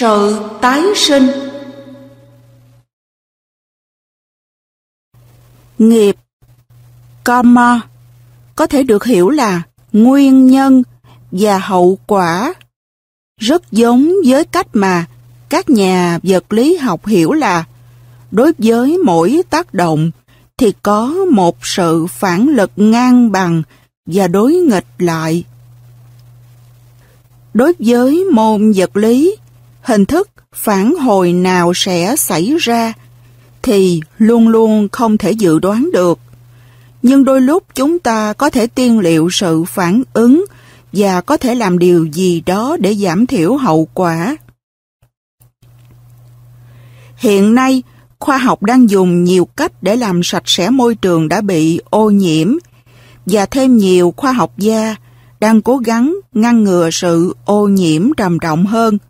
Sự tái sinh Nghiệp Karma có thể được hiểu là nguyên nhân và hậu quả. Rất giống với cách mà các nhà vật lý học hiểu là đối với mỗi tác động thì có một sự phản lực ngang bằng và đối nghịch lại. Đối với môn vật lý, hình thức phản hồi nào sẽ xảy ra thì luôn luôn không thể dự đoán được. Nhưng đôi lúc chúng ta có thể tiên liệu sự phản ứng và có thể làm điều gì đó để giảm thiểu hậu quả. Hiện nay, khoa học đang dùng nhiều cách để làm sạch sẽ môi trường đã bị ô nhiễm và thêm nhiều khoa học gia đang cố gắng ngăn ngừa sự ô nhiễm trầm trọng hơn –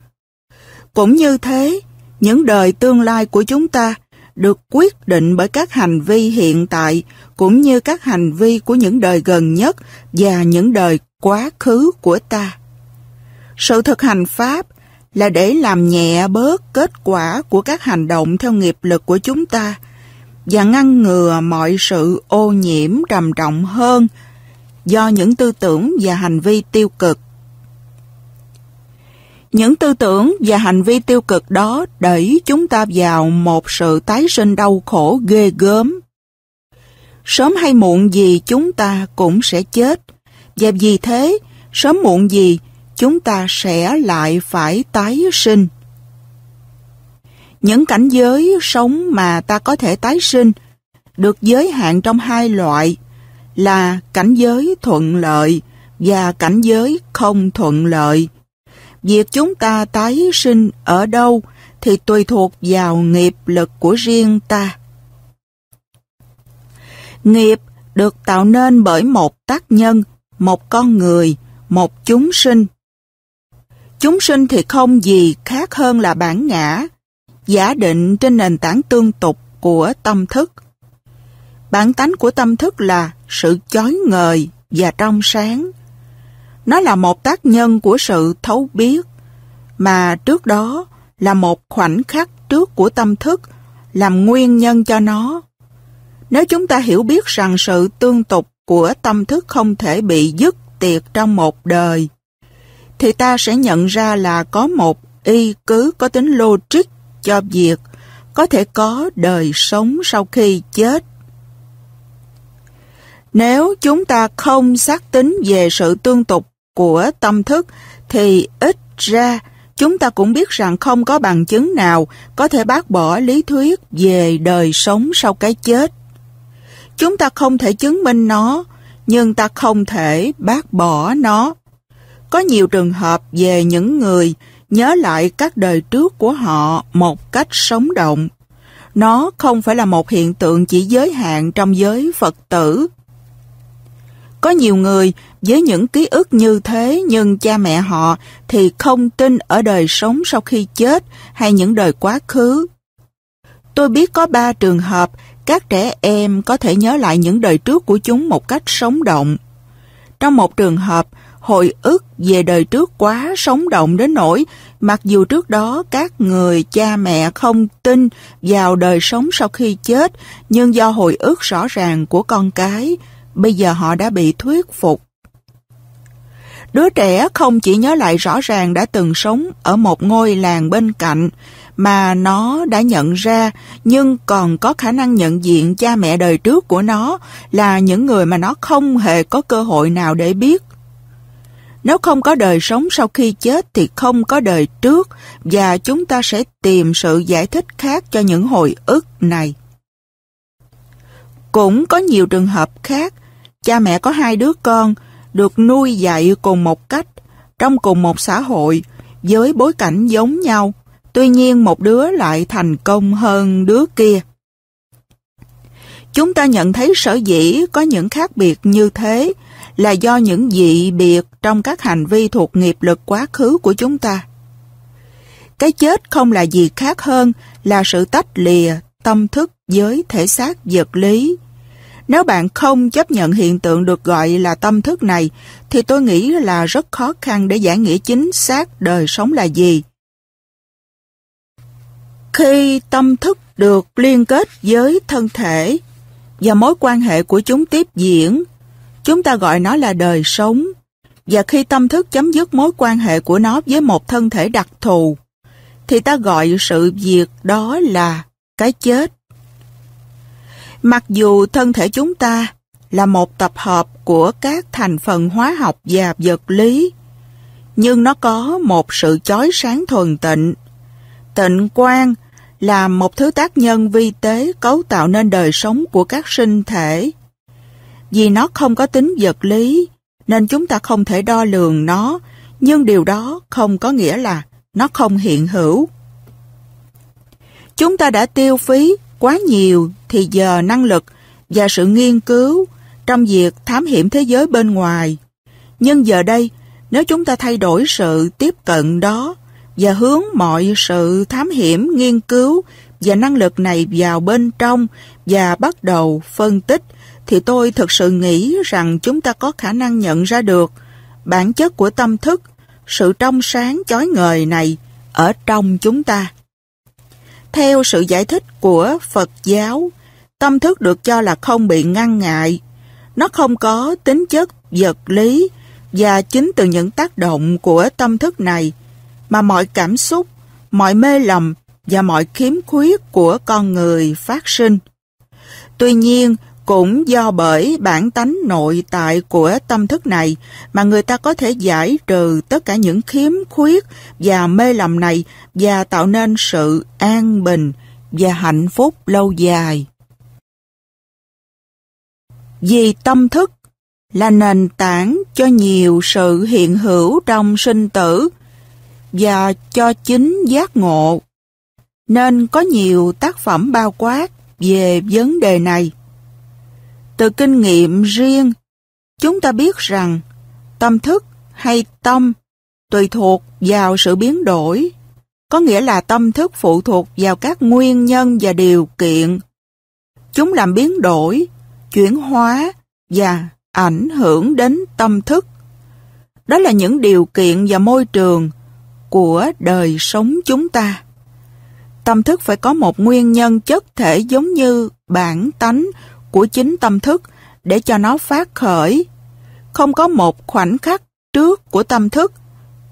cũng như thế, những đời tương lai của chúng ta được quyết định bởi các hành vi hiện tại cũng như các hành vi của những đời gần nhất và những đời quá khứ của ta. Sự thực hành Pháp là để làm nhẹ bớt kết quả của các hành động theo nghiệp lực của chúng ta và ngăn ngừa mọi sự ô nhiễm trầm trọng hơn do những tư tưởng và hành vi tiêu cực. Những tư tưởng và hành vi tiêu cực đó đẩy chúng ta vào một sự tái sinh đau khổ ghê gớm. Sớm hay muộn gì chúng ta cũng sẽ chết. Và vì thế, sớm muộn gì chúng ta sẽ lại phải tái sinh. Những cảnh giới sống mà ta có thể tái sinh được giới hạn trong hai loại là cảnh giới thuận lợi và cảnh giới không thuận lợi Việc chúng ta tái sinh ở đâu thì tùy thuộc vào nghiệp lực của riêng ta. Nghiệp được tạo nên bởi một tác nhân, một con người, một chúng sinh. Chúng sinh thì không gì khác hơn là bản ngã, giả định trên nền tảng tương tục của tâm thức. Bản tánh của tâm thức là sự chói ngời và trong sáng, nó là một tác nhân của sự thấu biết, mà trước đó là một khoảnh khắc trước của tâm thức làm nguyên nhân cho nó. Nếu chúng ta hiểu biết rằng sự tương tục của tâm thức không thể bị dứt tiệt trong một đời, thì ta sẽ nhận ra là có một y cứ có tính logic cho việc có thể có đời sống sau khi chết. Nếu chúng ta không xác tính về sự tương tục của tâm thức thì ít ra chúng ta cũng biết rằng không có bằng chứng nào có thể bác bỏ lý thuyết về đời sống sau cái chết. Chúng ta không thể chứng minh nó, nhưng ta không thể bác bỏ nó. Có nhiều trường hợp về những người nhớ lại các đời trước của họ một cách sống động. Nó không phải là một hiện tượng chỉ giới hạn trong giới Phật tử, có nhiều người với những ký ức như thế nhưng cha mẹ họ thì không tin ở đời sống sau khi chết hay những đời quá khứ. Tôi biết có ba trường hợp các trẻ em có thể nhớ lại những đời trước của chúng một cách sống động. Trong một trường hợp, hồi ức về đời trước quá sống động đến nỗi mặc dù trước đó các người cha mẹ không tin vào đời sống sau khi chết nhưng do hồi ức rõ ràng của con cái bây giờ họ đã bị thuyết phục. Đứa trẻ không chỉ nhớ lại rõ ràng đã từng sống ở một ngôi làng bên cạnh, mà nó đã nhận ra nhưng còn có khả năng nhận diện cha mẹ đời trước của nó là những người mà nó không hề có cơ hội nào để biết. Nếu không có đời sống sau khi chết thì không có đời trước và chúng ta sẽ tìm sự giải thích khác cho những hồi ức này. Cũng có nhiều trường hợp khác Cha mẹ có hai đứa con được nuôi dạy cùng một cách, trong cùng một xã hội, với bối cảnh giống nhau, tuy nhiên một đứa lại thành công hơn đứa kia. Chúng ta nhận thấy sở dĩ có những khác biệt như thế là do những dị biệt trong các hành vi thuộc nghiệp lực quá khứ của chúng ta. Cái chết không là gì khác hơn là sự tách lìa tâm thức với thể xác vật lý nếu bạn không chấp nhận hiện tượng được gọi là tâm thức này, thì tôi nghĩ là rất khó khăn để giải nghĩa chính xác đời sống là gì. Khi tâm thức được liên kết với thân thể và mối quan hệ của chúng tiếp diễn, chúng ta gọi nó là đời sống. Và khi tâm thức chấm dứt mối quan hệ của nó với một thân thể đặc thù, thì ta gọi sự việc đó là cái chết. Mặc dù thân thể chúng ta là một tập hợp của các thành phần hóa học và vật lý, nhưng nó có một sự chói sáng thuần tịnh. Tịnh quang là một thứ tác nhân vi tế cấu tạo nên đời sống của các sinh thể. Vì nó không có tính vật lý, nên chúng ta không thể đo lường nó, nhưng điều đó không có nghĩa là nó không hiện hữu. Chúng ta đã tiêu phí quá nhiều thì giờ năng lực và sự nghiên cứu trong việc thám hiểm thế giới bên ngoài. Nhưng giờ đây, nếu chúng ta thay đổi sự tiếp cận đó và hướng mọi sự thám hiểm, nghiên cứu và năng lực này vào bên trong và bắt đầu phân tích, thì tôi thực sự nghĩ rằng chúng ta có khả năng nhận ra được bản chất của tâm thức, sự trong sáng chói ngời này ở trong chúng ta. Theo sự giải thích của Phật giáo, tâm thức được cho là không bị ngăn ngại. Nó không có tính chất vật lý và chính từ những tác động của tâm thức này mà mọi cảm xúc, mọi mê lầm và mọi khiếm khuyết của con người phát sinh. Tuy nhiên, cũng do bởi bản tánh nội tại của tâm thức này mà người ta có thể giải trừ tất cả những khiếm khuyết và mê lầm này và tạo nên sự an bình và hạnh phúc lâu dài. Vì tâm thức là nền tảng cho nhiều sự hiện hữu trong sinh tử và cho chính giác ngộ, nên có nhiều tác phẩm bao quát về vấn đề này. Từ kinh nghiệm riêng, chúng ta biết rằng tâm thức hay tâm tùy thuộc vào sự biến đổi, có nghĩa là tâm thức phụ thuộc vào các nguyên nhân và điều kiện. Chúng làm biến đổi, chuyển hóa và ảnh hưởng đến tâm thức. Đó là những điều kiện và môi trường của đời sống chúng ta. Tâm thức phải có một nguyên nhân chất thể giống như bản tánh của chính tâm thức để cho nó phát khởi. Không có một khoảnh khắc trước của tâm thức,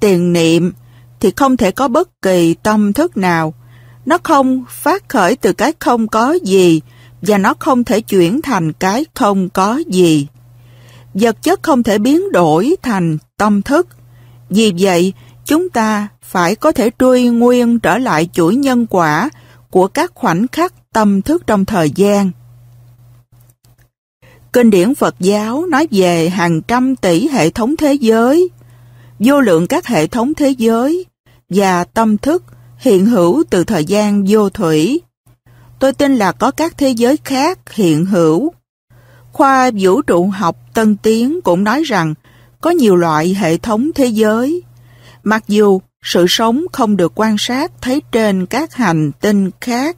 tiền niệm thì không thể có bất kỳ tâm thức nào. Nó không phát khởi từ cái không có gì và nó không thể chuyển thành cái không có gì. Vật chất không thể biến đổi thành tâm thức. Vì vậy, chúng ta phải có thể truy nguyên trở lại chuỗi nhân quả của các khoảnh khắc tâm thức trong thời gian. Kinh điển Phật giáo nói về hàng trăm tỷ hệ thống thế giới, vô lượng các hệ thống thế giới và tâm thức hiện hữu từ thời gian vô thủy. Tôi tin là có các thế giới khác hiện hữu. Khoa vũ trụ học Tân Tiến cũng nói rằng có nhiều loại hệ thống thế giới. Mặc dù sự sống không được quan sát thấy trên các hành tinh khác,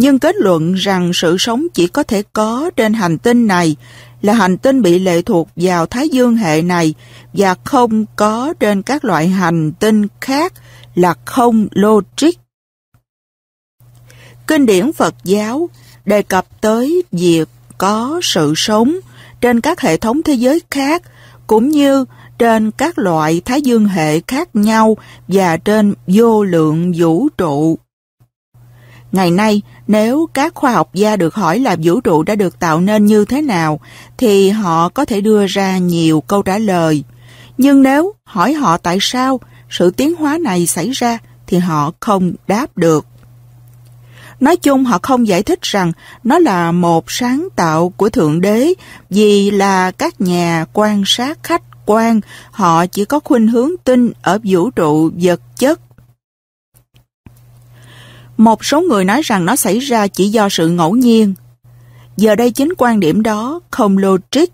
nhưng kết luận rằng sự sống chỉ có thể có trên hành tinh này là hành tinh bị lệ thuộc vào Thái Dương hệ này và không có trên các loại hành tinh khác là không logic. Kinh điển Phật giáo đề cập tới việc có sự sống trên các hệ thống thế giới khác cũng như trên các loại thái dương hệ khác nhau và trên vô lượng vũ trụ. Ngày nay, nếu các khoa học gia được hỏi là vũ trụ đã được tạo nên như thế nào, thì họ có thể đưa ra nhiều câu trả lời. Nhưng nếu hỏi họ tại sao sự tiến hóa này xảy ra, thì họ không đáp được. Nói chung họ không giải thích rằng nó là một sáng tạo của Thượng Đế vì là các nhà quan sát khách quan, họ chỉ có khuynh hướng tin ở vũ trụ vật chất một số người nói rằng nó xảy ra chỉ do sự ngẫu nhiên. Giờ đây chính quan điểm đó không logic,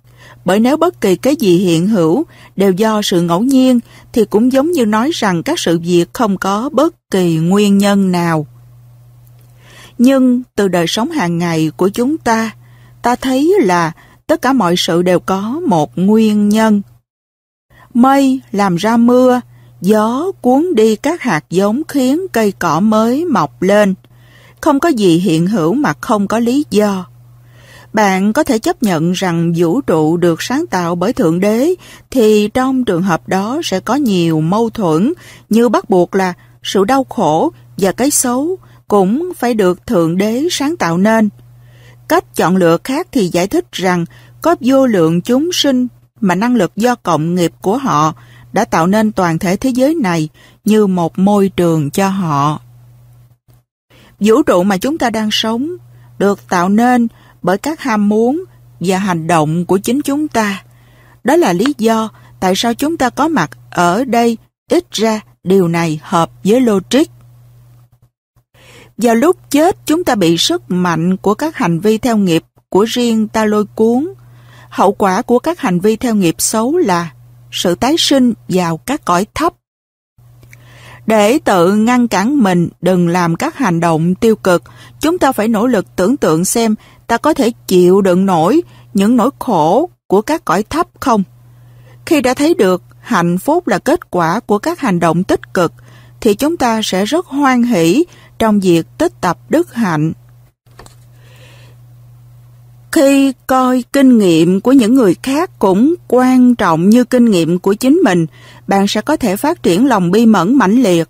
bởi nếu bất kỳ cái gì hiện hữu đều do sự ngẫu nhiên thì cũng giống như nói rằng các sự việc không có bất kỳ nguyên nhân nào. Nhưng từ đời sống hàng ngày của chúng ta, ta thấy là tất cả mọi sự đều có một nguyên nhân. Mây làm ra mưa, Gió cuốn đi các hạt giống khiến cây cỏ mới mọc lên. Không có gì hiện hữu mà không có lý do. Bạn có thể chấp nhận rằng vũ trụ được sáng tạo bởi Thượng Đế thì trong trường hợp đó sẽ có nhiều mâu thuẫn như bắt buộc là sự đau khổ và cái xấu cũng phải được Thượng Đế sáng tạo nên. Cách chọn lựa khác thì giải thích rằng có vô lượng chúng sinh mà năng lực do cộng nghiệp của họ đã tạo nên toàn thể thế giới này như một môi trường cho họ. Vũ trụ mà chúng ta đang sống được tạo nên bởi các ham muốn và hành động của chính chúng ta. Đó là lý do tại sao chúng ta có mặt ở đây ít ra điều này hợp với logic. Vào lúc chết chúng ta bị sức mạnh của các hành vi theo nghiệp của riêng ta lôi cuốn. Hậu quả của các hành vi theo nghiệp xấu là sự tái sinh vào các cõi thấp. Để tự ngăn cản mình đừng làm các hành động tiêu cực, chúng ta phải nỗ lực tưởng tượng xem ta có thể chịu đựng nổi những nỗi khổ của các cõi thấp không. Khi đã thấy được hạnh phúc là kết quả của các hành động tích cực, thì chúng ta sẽ rất hoan hỷ trong việc tích tập đức hạnh khi coi kinh nghiệm của những người khác cũng quan trọng như kinh nghiệm của chính mình, bạn sẽ có thể phát triển lòng bi mẫn mãnh liệt.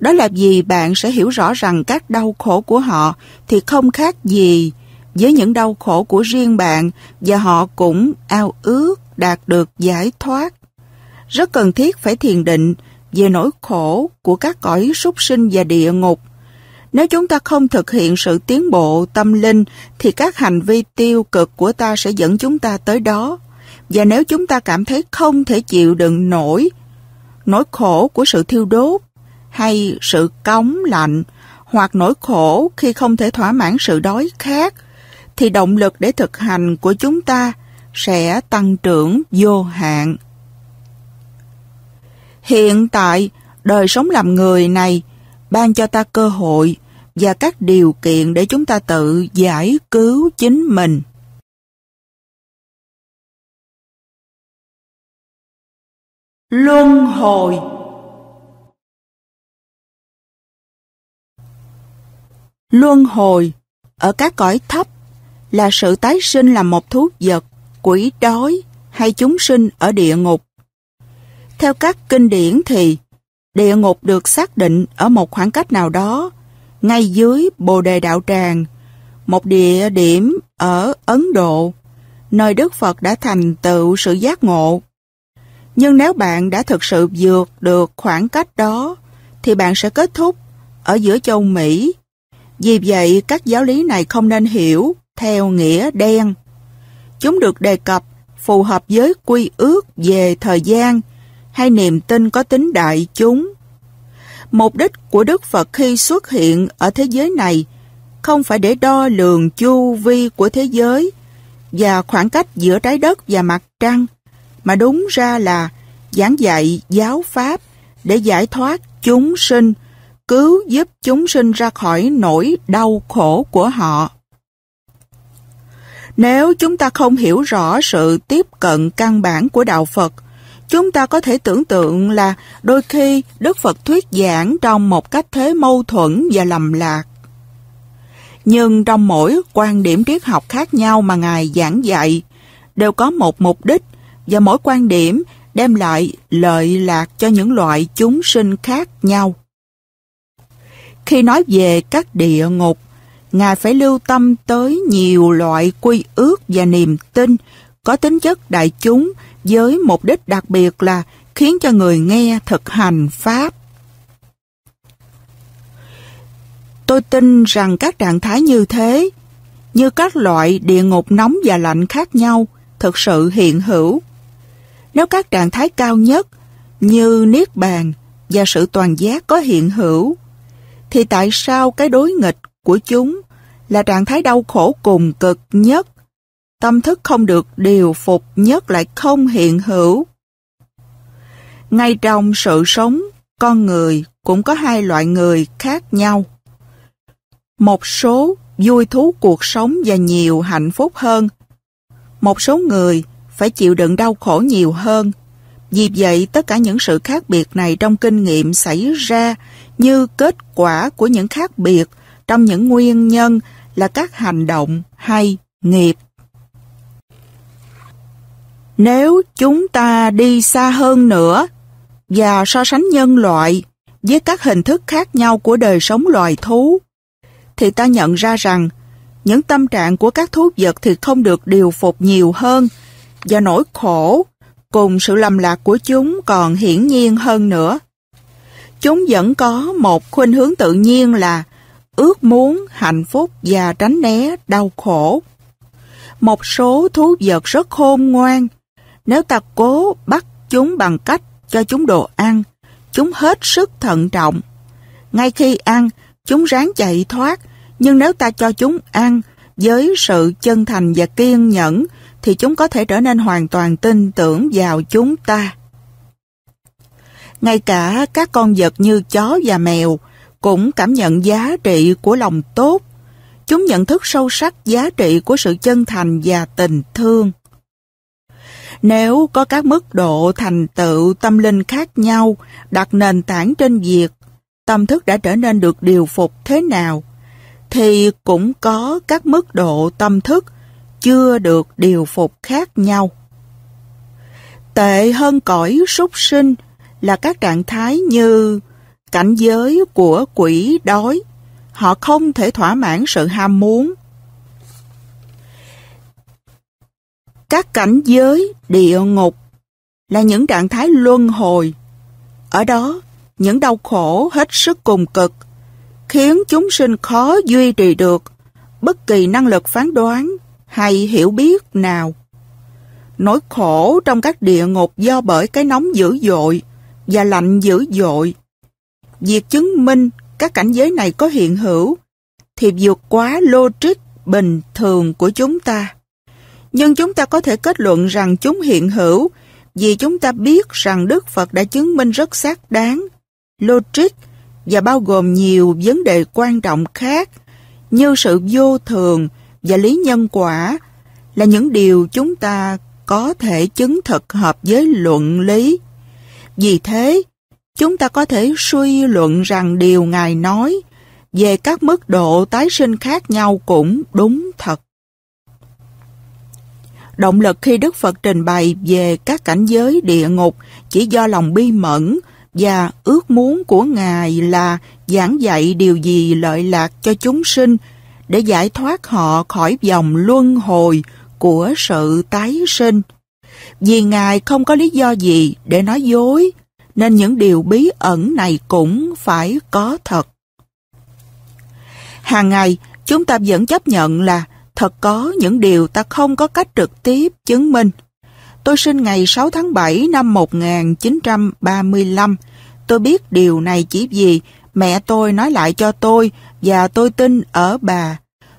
Đó là vì bạn sẽ hiểu rõ rằng các đau khổ của họ thì không khác gì với những đau khổ của riêng bạn và họ cũng ao ước đạt được giải thoát. Rất cần thiết phải thiền định về nỗi khổ của các cõi súc sinh và địa ngục nếu chúng ta không thực hiện sự tiến bộ tâm linh thì các hành vi tiêu cực của ta sẽ dẫn chúng ta tới đó. Và nếu chúng ta cảm thấy không thể chịu đựng nổi nỗi khổ của sự thiêu đốt hay sự cống lạnh hoặc nỗi khổ khi không thể thỏa mãn sự đói khát thì động lực để thực hành của chúng ta sẽ tăng trưởng vô hạn. Hiện tại, đời sống làm người này ban cho ta cơ hội và các điều kiện để chúng ta tự giải cứu chính mình. Luân hồi Luân hồi ở các cõi thấp là sự tái sinh làm một thú vật, quỷ đói hay chúng sinh ở địa ngục. Theo các kinh điển thì địa ngục được xác định ở một khoảng cách nào đó ngay dưới Bồ Đề Đạo Tràng, một địa điểm ở Ấn Độ, nơi Đức Phật đã thành tựu sự giác ngộ. Nhưng nếu bạn đã thực sự vượt được khoảng cách đó, thì bạn sẽ kết thúc ở giữa châu Mỹ. Vì vậy, các giáo lý này không nên hiểu theo nghĩa đen. Chúng được đề cập phù hợp với quy ước về thời gian hay niềm tin có tính đại chúng Mục đích của Đức Phật khi xuất hiện ở thế giới này không phải để đo lường chu vi của thế giới và khoảng cách giữa trái đất và mặt trăng, mà đúng ra là giảng dạy giáo pháp để giải thoát chúng sinh, cứu giúp chúng sinh ra khỏi nỗi đau khổ của họ. Nếu chúng ta không hiểu rõ sự tiếp cận căn bản của Đạo Phật, Chúng ta có thể tưởng tượng là đôi khi Đức Phật thuyết giảng trong một cách thế mâu thuẫn và lầm lạc. Nhưng trong mỗi quan điểm triết học khác nhau mà Ngài giảng dạy đều có một mục đích và mỗi quan điểm đem lại lợi lạc cho những loại chúng sinh khác nhau. Khi nói về các địa ngục, Ngài phải lưu tâm tới nhiều loại quy ước và niềm tin có tính chất đại chúng với mục đích đặc biệt là khiến cho người nghe thực hành Pháp. Tôi tin rằng các trạng thái như thế, như các loại địa ngục nóng và lạnh khác nhau, thực sự hiện hữu. Nếu các trạng thái cao nhất như Niết Bàn và sự toàn giác có hiện hữu, thì tại sao cái đối nghịch của chúng là trạng thái đau khổ cùng cực nhất tâm thức không được điều phục nhất lại không hiện hữu. Ngay trong sự sống, con người cũng có hai loại người khác nhau. Một số vui thú cuộc sống và nhiều hạnh phúc hơn. Một số người phải chịu đựng đau khổ nhiều hơn. Vì vậy, tất cả những sự khác biệt này trong kinh nghiệm xảy ra như kết quả của những khác biệt trong những nguyên nhân là các hành động hay nghiệp nếu chúng ta đi xa hơn nữa và so sánh nhân loại với các hình thức khác nhau của đời sống loài thú, thì ta nhận ra rằng những tâm trạng của các thú vật thì không được điều phục nhiều hơn và nỗi khổ cùng sự lầm lạc của chúng còn hiển nhiên hơn nữa. Chúng vẫn có một khuynh hướng tự nhiên là ước muốn hạnh phúc và tránh né đau khổ. Một số thú vật rất khôn ngoan, nếu ta cố bắt chúng bằng cách cho chúng đồ ăn, chúng hết sức thận trọng. Ngay khi ăn, chúng ráng chạy thoát, nhưng nếu ta cho chúng ăn với sự chân thành và kiên nhẫn, thì chúng có thể trở nên hoàn toàn tin tưởng vào chúng ta. Ngay cả các con vật như chó và mèo cũng cảm nhận giá trị của lòng tốt. Chúng nhận thức sâu sắc giá trị của sự chân thành và tình thương. Nếu có các mức độ thành tựu tâm linh khác nhau đặt nền tảng trên việc tâm thức đã trở nên được điều phục thế nào, thì cũng có các mức độ tâm thức chưa được điều phục khác nhau. Tệ hơn cõi súc sinh là các trạng thái như cảnh giới của quỷ đói. Họ không thể thỏa mãn sự ham muốn, Các cảnh giới, địa ngục là những trạng thái luân hồi. Ở đó, những đau khổ hết sức cùng cực khiến chúng sinh khó duy trì được bất kỳ năng lực phán đoán hay hiểu biết nào. Nỗi khổ trong các địa ngục do bởi cái nóng dữ dội và lạnh dữ dội. Việc chứng minh các cảnh giới này có hiện hữu thì vượt quá logic bình thường của chúng ta nhưng chúng ta có thể kết luận rằng chúng hiện hữu vì chúng ta biết rằng Đức Phật đã chứng minh rất xác đáng, logic và bao gồm nhiều vấn đề quan trọng khác như sự vô thường và lý nhân quả là những điều chúng ta có thể chứng thực hợp với luận lý. Vì thế, chúng ta có thể suy luận rằng điều Ngài nói về các mức độ tái sinh khác nhau cũng đúng thật. Động lực khi Đức Phật trình bày về các cảnh giới địa ngục chỉ do lòng bi mẫn và ước muốn của Ngài là giảng dạy điều gì lợi lạc cho chúng sinh để giải thoát họ khỏi vòng luân hồi của sự tái sinh. Vì Ngài không có lý do gì để nói dối, nên những điều bí ẩn này cũng phải có thật. Hàng ngày, chúng ta vẫn chấp nhận là Thật có những điều ta không có cách trực tiếp chứng minh. Tôi sinh ngày 6 tháng 7 năm 1935. Tôi biết điều này chỉ vì mẹ tôi nói lại cho tôi và tôi tin ở bà.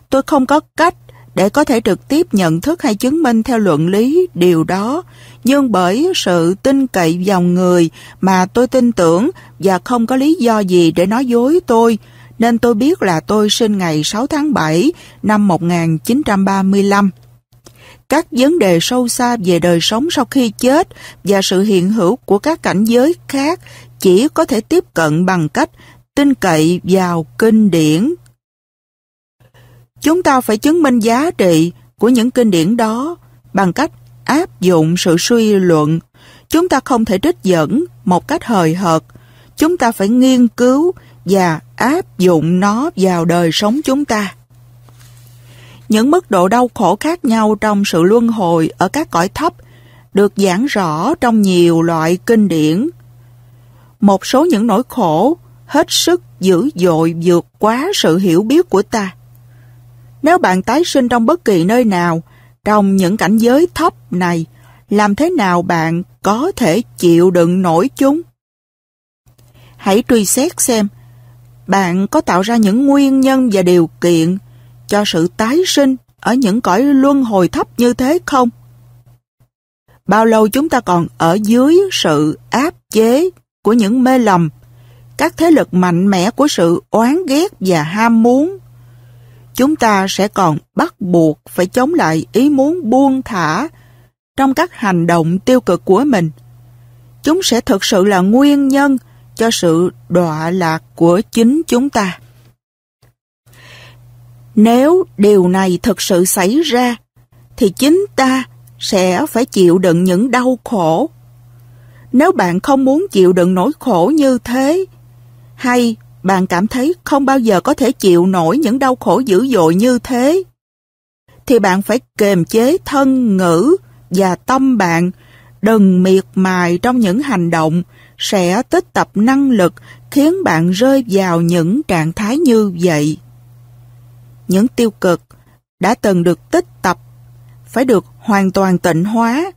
Tôi không có cách để có thể trực tiếp nhận thức hay chứng minh theo luận lý điều đó, nhưng bởi sự tin cậy dòng người mà tôi tin tưởng và không có lý do gì để nói dối tôi, nên tôi biết là tôi sinh ngày 6 tháng 7 năm 1935. Các vấn đề sâu xa về đời sống sau khi chết và sự hiện hữu của các cảnh giới khác chỉ có thể tiếp cận bằng cách tin cậy vào kinh điển. Chúng ta phải chứng minh giá trị của những kinh điển đó bằng cách áp dụng sự suy luận. Chúng ta không thể trích dẫn một cách hời hợt. Chúng ta phải nghiên cứu và áp dụng nó vào đời sống chúng ta. Những mức độ đau khổ khác nhau trong sự luân hồi ở các cõi thấp được giảng rõ trong nhiều loại kinh điển. Một số những nỗi khổ hết sức dữ dội vượt quá sự hiểu biết của ta. Nếu bạn tái sinh trong bất kỳ nơi nào, trong những cảnh giới thấp này, làm thế nào bạn có thể chịu đựng nổi chúng? Hãy truy xét xem bạn có tạo ra những nguyên nhân và điều kiện cho sự tái sinh ở những cõi luân hồi thấp như thế không? Bao lâu chúng ta còn ở dưới sự áp chế của những mê lầm, các thế lực mạnh mẽ của sự oán ghét và ham muốn? Chúng ta sẽ còn bắt buộc phải chống lại ý muốn buông thả trong các hành động tiêu cực của mình. Chúng sẽ thực sự là nguyên nhân cho sự đọa lạc của chính chúng ta. Nếu điều này thực sự xảy ra, thì chính ta sẽ phải chịu đựng những đau khổ. Nếu bạn không muốn chịu đựng nỗi khổ như thế, hay bạn cảm thấy không bao giờ có thể chịu nổi những đau khổ dữ dội như thế, thì bạn phải kềm chế thân ngữ và tâm bạn đừng miệt mài trong những hành động sẽ tích tập năng lực khiến bạn rơi vào những trạng thái như vậy. Những tiêu cực đã từng được tích tập phải được hoàn toàn tịnh hóa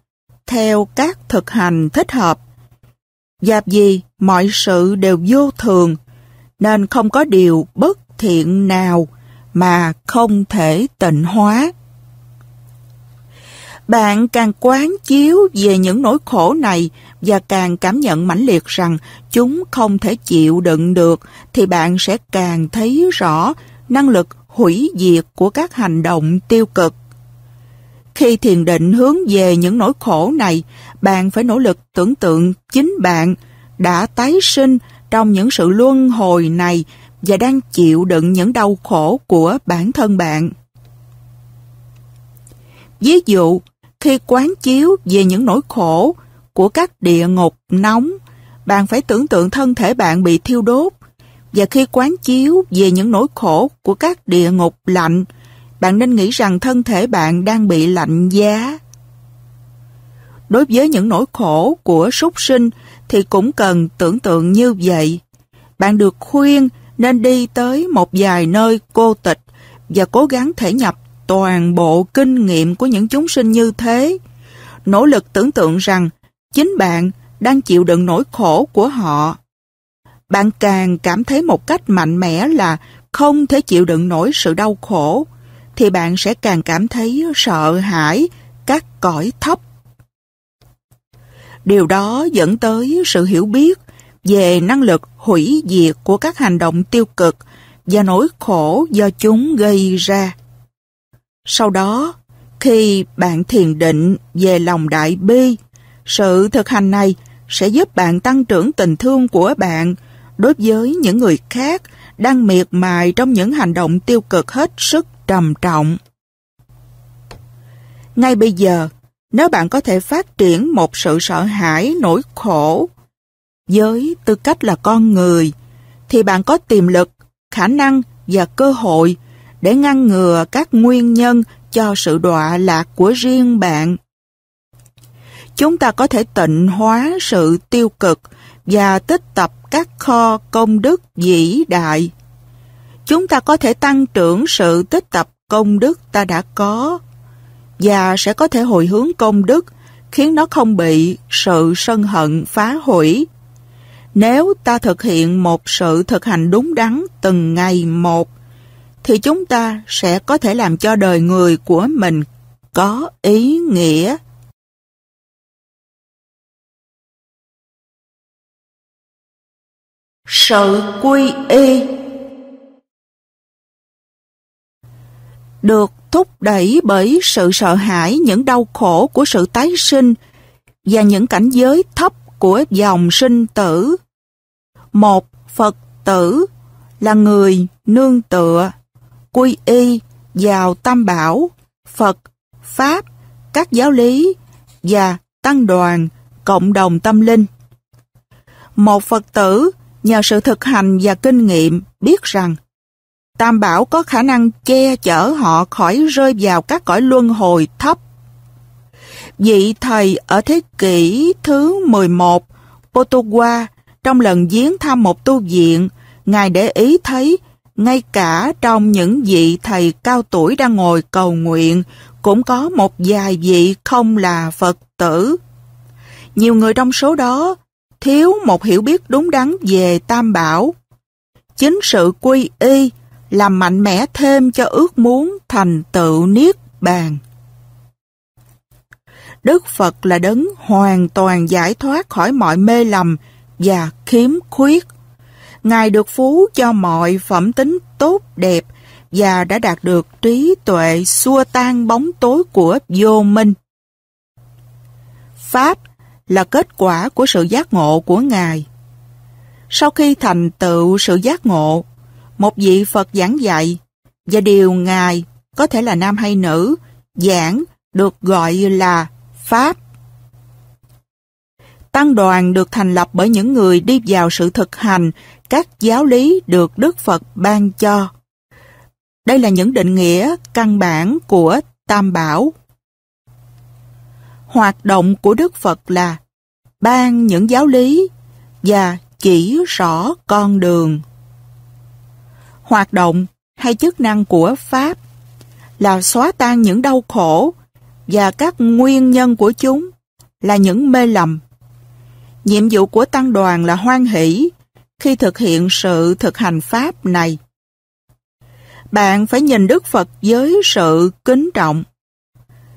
theo các thực hành thích hợp. Dạp gì mọi sự đều vô thường nên không có điều bất thiện nào mà không thể tịnh hóa. Bạn càng quán chiếu về những nỗi khổ này và càng cảm nhận mãnh liệt rằng chúng không thể chịu đựng được thì bạn sẽ càng thấy rõ năng lực hủy diệt của các hành động tiêu cực. Khi thiền định hướng về những nỗi khổ này, bạn phải nỗ lực tưởng tượng chính bạn đã tái sinh trong những sự luân hồi này và đang chịu đựng những đau khổ của bản thân bạn. Ví dụ, khi quán chiếu về những nỗi khổ của các địa ngục nóng, bạn phải tưởng tượng thân thể bạn bị thiêu đốt. Và khi quán chiếu về những nỗi khổ của các địa ngục lạnh, bạn nên nghĩ rằng thân thể bạn đang bị lạnh giá. Đối với những nỗi khổ của súc sinh thì cũng cần tưởng tượng như vậy. Bạn được khuyên nên đi tới một vài nơi cô tịch và cố gắng thể nhập toàn bộ kinh nghiệm của những chúng sinh như thế. Nỗ lực tưởng tượng rằng chính bạn đang chịu đựng nỗi khổ của họ. Bạn càng cảm thấy một cách mạnh mẽ là không thể chịu đựng nổi sự đau khổ, thì bạn sẽ càng cảm thấy sợ hãi các cõi thấp. Điều đó dẫn tới sự hiểu biết về năng lực hủy diệt của các hành động tiêu cực và nỗi khổ do chúng gây ra. Sau đó, khi bạn thiền định về lòng đại bi, sự thực hành này sẽ giúp bạn tăng trưởng tình thương của bạn đối với những người khác đang miệt mài trong những hành động tiêu cực hết sức trầm trọng. Ngay bây giờ, nếu bạn có thể phát triển một sự sợ hãi, nỗi khổ với tư cách là con người, thì bạn có tiềm lực, khả năng và cơ hội để ngăn ngừa các nguyên nhân cho sự đọa lạc của riêng bạn. Chúng ta có thể tịnh hóa sự tiêu cực và tích tập các kho công đức vĩ đại. Chúng ta có thể tăng trưởng sự tích tập công đức ta đã có và sẽ có thể hồi hướng công đức khiến nó không bị sự sân hận phá hủy. Nếu ta thực hiện một sự thực hành đúng đắn từng ngày một, thì chúng ta sẽ có thể làm cho đời người của mình có ý nghĩa. Sự quy y Được thúc đẩy bởi sự sợ hãi những đau khổ của sự tái sinh và những cảnh giới thấp của dòng sinh tử. Một Phật tử là người nương tựa quy y vào tam bảo, Phật, Pháp, các giáo lý và tăng đoàn, cộng đồng tâm linh. Một Phật tử nhờ sự thực hành và kinh nghiệm biết rằng Tam Bảo có khả năng che chở họ khỏi rơi vào các cõi luân hồi thấp. Vị thầy ở thế kỷ thứ 11, Portugal, trong lần viếng thăm một tu viện, Ngài để ý thấy ngay cả trong những vị thầy cao tuổi đang ngồi cầu nguyện, cũng có một vài vị không là Phật tử. Nhiều người trong số đó thiếu một hiểu biết đúng đắn về Tam Bảo. Chính sự quy y làm mạnh mẽ thêm cho ước muốn thành tựu Niết Bàn. Đức Phật là đấng hoàn toàn giải thoát khỏi mọi mê lầm và khiếm khuyết. Ngài được phú cho mọi phẩm tính tốt đẹp và đã đạt được trí tuệ xua tan bóng tối của vô minh. Pháp là kết quả của sự giác ngộ của Ngài. Sau khi thành tựu sự giác ngộ, một vị Phật giảng dạy và điều Ngài có thể là nam hay nữ giảng được gọi là Pháp. Tăng đoàn được thành lập bởi những người đi vào sự thực hành các giáo lý được Đức Phật ban cho. Đây là những định nghĩa căn bản của Tam Bảo. Hoạt động của Đức Phật là ban những giáo lý và chỉ rõ con đường. Hoạt động hay chức năng của Pháp là xóa tan những đau khổ và các nguyên nhân của chúng là những mê lầm. Nhiệm vụ của tăng đoàn là hoan hỷ khi thực hiện sự thực hành Pháp này. Bạn phải nhìn Đức Phật với sự kính trọng.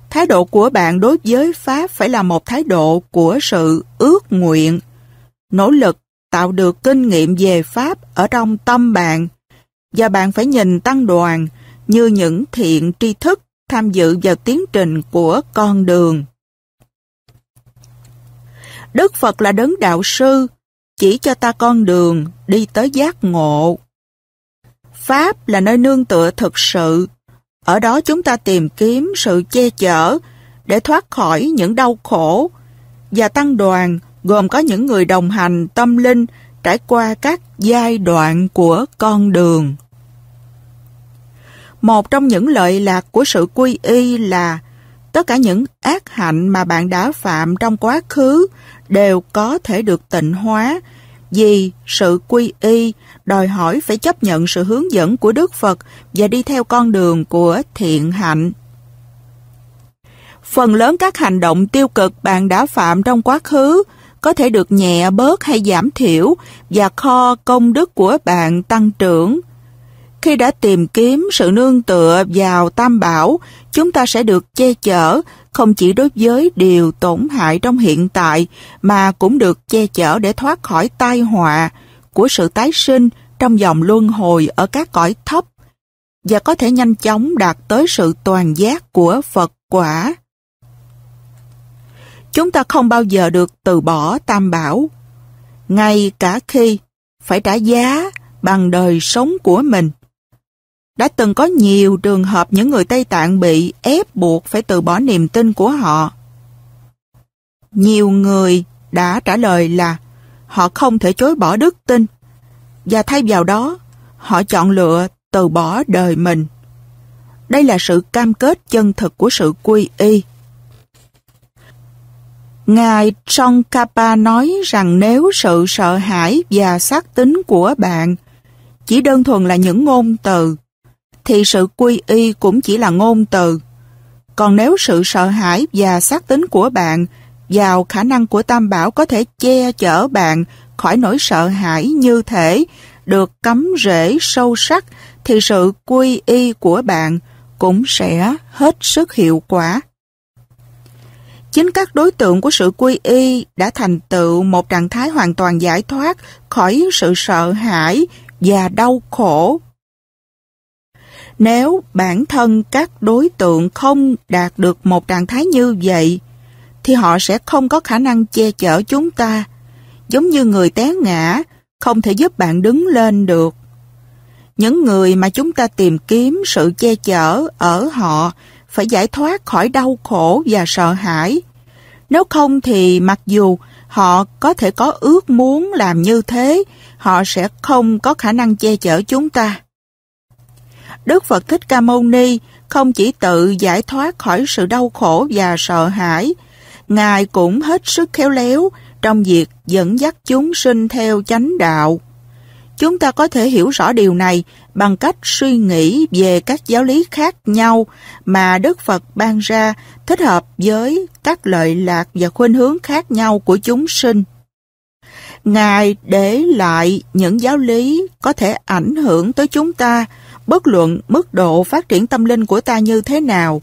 Thái độ của bạn đối với Pháp phải là một thái độ của sự ước nguyện, nỗ lực tạo được kinh nghiệm về Pháp ở trong tâm bạn và bạn phải nhìn tăng đoàn như những thiện tri thức tham dự vào tiến trình của con đường. Đức Phật là đấng đạo sư, chỉ cho ta con đường đi tới giác ngộ. Pháp là nơi nương tựa thực sự, ở đó chúng ta tìm kiếm sự che chở để thoát khỏi những đau khổ và tăng đoàn gồm có những người đồng hành tâm linh trải qua các giai đoạn của con đường. Một trong những lợi lạc của sự quy y là Tất cả những ác hạnh mà bạn đã phạm trong quá khứ đều có thể được tịnh hóa vì sự quy y đòi hỏi phải chấp nhận sự hướng dẫn của Đức Phật và đi theo con đường của thiện hạnh. Phần lớn các hành động tiêu cực bạn đã phạm trong quá khứ có thể được nhẹ bớt hay giảm thiểu và kho công đức của bạn tăng trưởng. Khi đã tìm kiếm sự nương tựa vào tam bảo, chúng ta sẽ được che chở không chỉ đối với điều tổn hại trong hiện tại mà cũng được che chở để thoát khỏi tai họa của sự tái sinh trong dòng luân hồi ở các cõi thấp và có thể nhanh chóng đạt tới sự toàn giác của Phật quả. Chúng ta không bao giờ được từ bỏ tam bảo, ngay cả khi phải trả giá bằng đời sống của mình. Đã từng có nhiều trường hợp những người Tây Tạng bị ép buộc phải từ bỏ niềm tin của họ. Nhiều người đã trả lời là họ không thể chối bỏ đức tin và thay vào đó họ chọn lựa từ bỏ đời mình. Đây là sự cam kết chân thực của sự quy y. Ngài Tsongkhapa nói rằng nếu sự sợ hãi và xác tính của bạn chỉ đơn thuần là những ngôn từ thì sự quy y cũng chỉ là ngôn từ. Còn nếu sự sợ hãi và xác tính của bạn vào khả năng của Tam Bảo có thể che chở bạn khỏi nỗi sợ hãi như thế được cấm rễ sâu sắc thì sự quy y của bạn cũng sẽ hết sức hiệu quả. Chính các đối tượng của sự quy y đã thành tựu một trạng thái hoàn toàn giải thoát khỏi sự sợ hãi và đau khổ nếu bản thân các đối tượng không đạt được một trạng thái như vậy, thì họ sẽ không có khả năng che chở chúng ta, giống như người té ngã, không thể giúp bạn đứng lên được. Những người mà chúng ta tìm kiếm sự che chở ở họ phải giải thoát khỏi đau khổ và sợ hãi. Nếu không thì mặc dù họ có thể có ước muốn làm như thế, họ sẽ không có khả năng che chở chúng ta. Đức Phật Thích Ca Mâu Ni không chỉ tự giải thoát khỏi sự đau khổ và sợ hãi, Ngài cũng hết sức khéo léo trong việc dẫn dắt chúng sinh theo chánh đạo. Chúng ta có thể hiểu rõ điều này bằng cách suy nghĩ về các giáo lý khác nhau mà Đức Phật ban ra thích hợp với các lợi lạc và khuynh hướng khác nhau của chúng sinh. Ngài để lại những giáo lý có thể ảnh hưởng tới chúng ta bất luận mức độ phát triển tâm linh của ta như thế nào.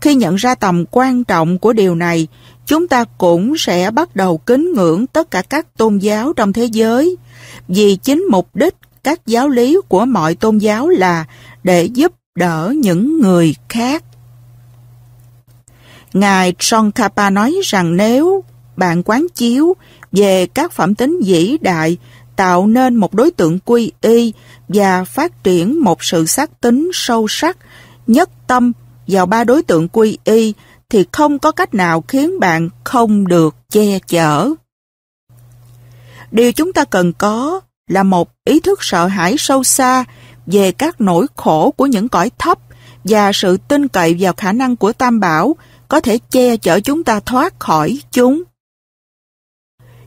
Khi nhận ra tầm quan trọng của điều này, chúng ta cũng sẽ bắt đầu kính ngưỡng tất cả các tôn giáo trong thế giới, vì chính mục đích các giáo lý của mọi tôn giáo là để giúp đỡ những người khác. Ngài Tsongkhapa nói rằng nếu bạn quán chiếu về các phẩm tính vĩ đại tạo nên một đối tượng quy y và phát triển một sự xác tính sâu sắc, nhất tâm vào ba đối tượng quy y thì không có cách nào khiến bạn không được che chở. Điều chúng ta cần có là một ý thức sợ hãi sâu xa về các nỗi khổ của những cõi thấp và sự tin cậy vào khả năng của Tam Bảo có thể che chở chúng ta thoát khỏi chúng.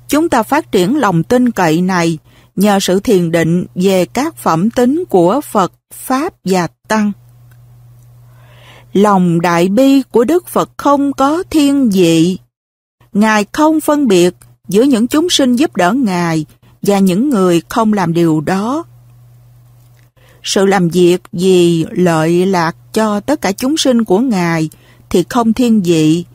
Chúng ta phát triển lòng tin cậy này nhờ sự thiền định về các phẩm tính của Phật, Pháp và Tăng. Lòng đại bi của Đức Phật không có thiên vị. Ngài không phân biệt giữa những chúng sinh giúp đỡ Ngài và những người không làm điều đó. Sự làm việc gì lợi lạc cho tất cả chúng sinh của Ngài thì không thiên vị.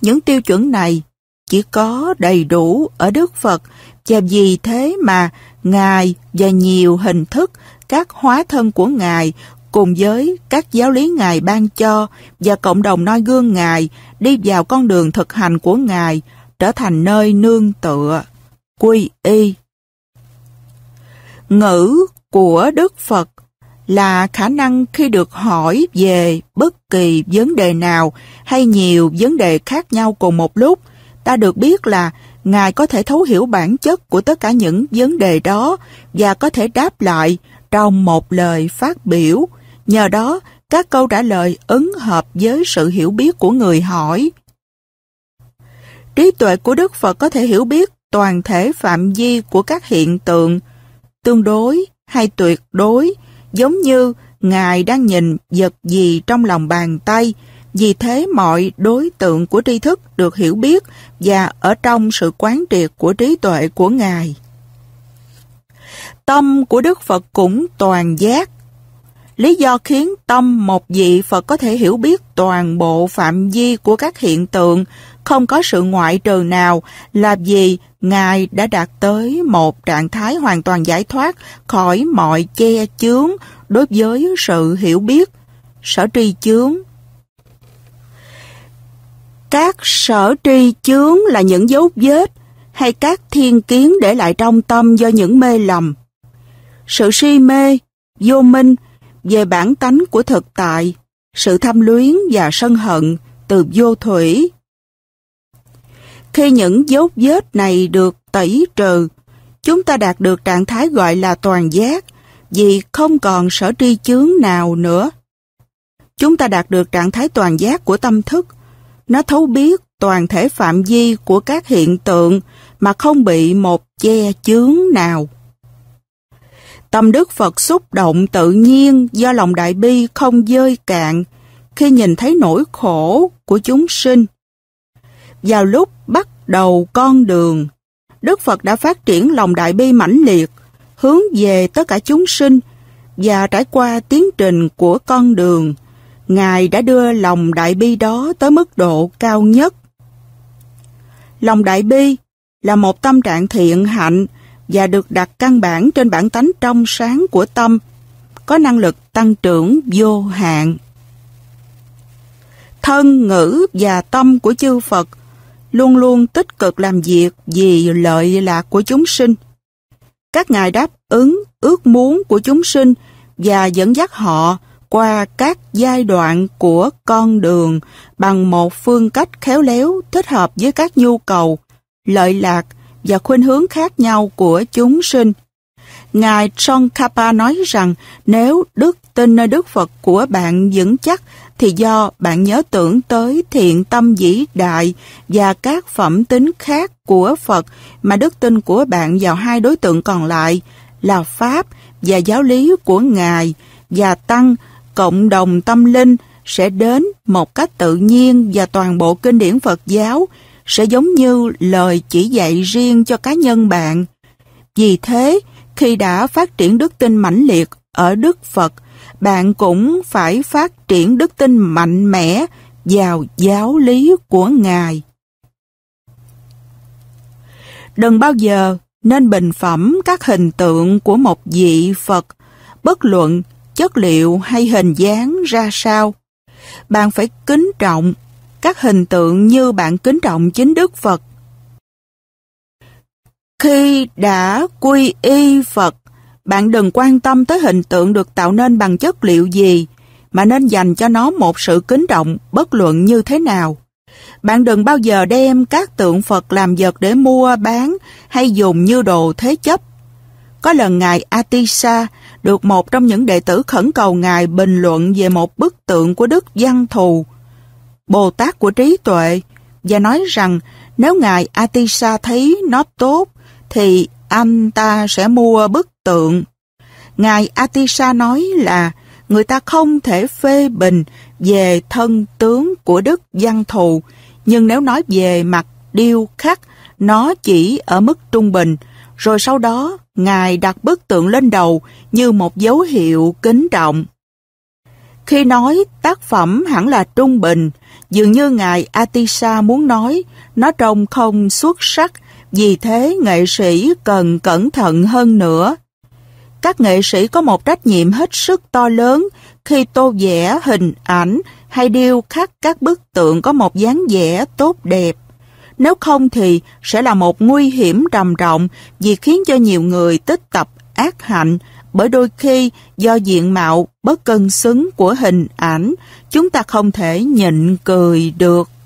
Những tiêu chuẩn này chỉ có đầy đủ ở Đức Phật và vì thế mà Ngài và nhiều hình thức các hóa thân của Ngài cùng với các giáo lý Ngài ban cho và cộng đồng noi gương Ngài đi vào con đường thực hành của Ngài trở thành nơi nương tựa, quy y. Ngữ của Đức Phật là khả năng khi được hỏi về bất kỳ vấn đề nào hay nhiều vấn đề khác nhau cùng một lúc ta được biết là Ngài có thể thấu hiểu bản chất của tất cả những vấn đề đó và có thể đáp lại trong một lời phát biểu. Nhờ đó, các câu trả lời ứng hợp với sự hiểu biết của người hỏi. Trí tuệ của Đức Phật có thể hiểu biết toàn thể phạm vi của các hiện tượng tương đối hay tuyệt đối giống như Ngài đang nhìn vật gì trong lòng bàn tay vì thế mọi đối tượng của tri thức được hiểu biết và ở trong sự quán triệt của trí tuệ của Ngài. Tâm của Đức Phật cũng toàn giác. Lý do khiến tâm một vị Phật có thể hiểu biết toàn bộ phạm vi của các hiện tượng không có sự ngoại trừ nào là vì Ngài đã đạt tới một trạng thái hoàn toàn giải thoát khỏi mọi che chướng đối với sự hiểu biết, sở tri chướng các sở tri chướng là những dấu vết hay các thiên kiến để lại trong tâm do những mê lầm. Sự si mê, vô minh về bản tánh của thực tại, sự tham luyến và sân hận từ vô thủy. Khi những dấu vết này được tẩy trừ, chúng ta đạt được trạng thái gọi là toàn giác vì không còn sở tri chướng nào nữa. Chúng ta đạt được trạng thái toàn giác của tâm thức nó thấu biết toàn thể phạm vi của các hiện tượng mà không bị một che chướng nào. Tâm Đức Phật xúc động tự nhiên do lòng đại bi không dơi cạn khi nhìn thấy nỗi khổ của chúng sinh. Vào lúc bắt đầu con đường, Đức Phật đã phát triển lòng đại bi mãnh liệt, hướng về tất cả chúng sinh và trải qua tiến trình của con đường, Ngài đã đưa lòng đại bi đó tới mức độ cao nhất. Lòng đại bi là một tâm trạng thiện hạnh và được đặt căn bản trên bản tánh trong sáng của tâm, có năng lực tăng trưởng vô hạn. Thân, ngữ và tâm của chư Phật luôn luôn tích cực làm việc vì lợi lạc của chúng sinh. Các ngài đáp ứng ước muốn của chúng sinh và dẫn dắt họ qua các giai đoạn của con đường bằng một phương cách khéo léo thích hợp với các nhu cầu, lợi lạc và khuynh hướng khác nhau của chúng sinh. Ngài Tsongkhapa nói rằng nếu đức tin nơi Đức Phật của bạn vững chắc thì do bạn nhớ tưởng tới thiện tâm vĩ đại và các phẩm tính khác của Phật mà đức tin của bạn vào hai đối tượng còn lại là Pháp và giáo lý của Ngài và Tăng cộng đồng tâm linh sẽ đến một cách tự nhiên và toàn bộ kinh điển Phật giáo sẽ giống như lời chỉ dạy riêng cho cá nhân bạn. Vì thế, khi đã phát triển đức tin mãnh liệt ở Đức Phật, bạn cũng phải phát triển đức tin mạnh mẽ vào giáo lý của Ngài. Đừng bao giờ nên bình phẩm các hình tượng của một vị Phật, bất luận chất liệu hay hình dáng ra sao. Bạn phải kính trọng các hình tượng như bạn kính trọng chính Đức Phật. Khi đã quy y Phật, bạn đừng quan tâm tới hình tượng được tạo nên bằng chất liệu gì, mà nên dành cho nó một sự kính trọng bất luận như thế nào. Bạn đừng bao giờ đem các tượng Phật làm vật để mua, bán hay dùng như đồ thế chấp. Có lần Ngài Atisa được một trong những đệ tử khẩn cầu Ngài bình luận về một bức tượng của Đức Văn Thù, Bồ Tát của trí tuệ, và nói rằng nếu Ngài Atisa thấy nó tốt, thì anh ta sẽ mua bức tượng. Ngài Atisa nói là người ta không thể phê bình về thân tướng của Đức Văn Thù, nhưng nếu nói về mặt điêu khắc, nó chỉ ở mức trung bình, rồi sau đó Ngài đặt bức tượng lên đầu như một dấu hiệu kính trọng. Khi nói tác phẩm hẳn là trung bình, dường như Ngài Atisha muốn nói nó trông không xuất sắc, vì thế nghệ sĩ cần cẩn thận hơn nữa. Các nghệ sĩ có một trách nhiệm hết sức to lớn khi tô vẽ hình ảnh hay điêu khắc các bức tượng có một dáng vẻ tốt đẹp. Nếu không thì sẽ là một nguy hiểm trầm trọng vì khiến cho nhiều người tích tập ác hạnh bởi đôi khi do diện mạo bất cân xứng của hình ảnh chúng ta không thể nhịn cười được.